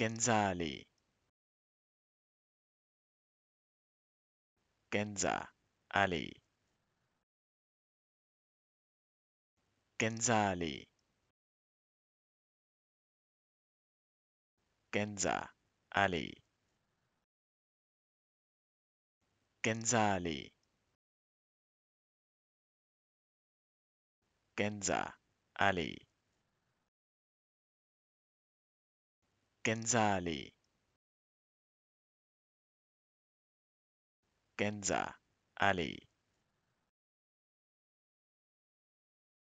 Genzali Genza Ali Genzali Genza Ali Genzali Genza Ali Genzali Genza Ali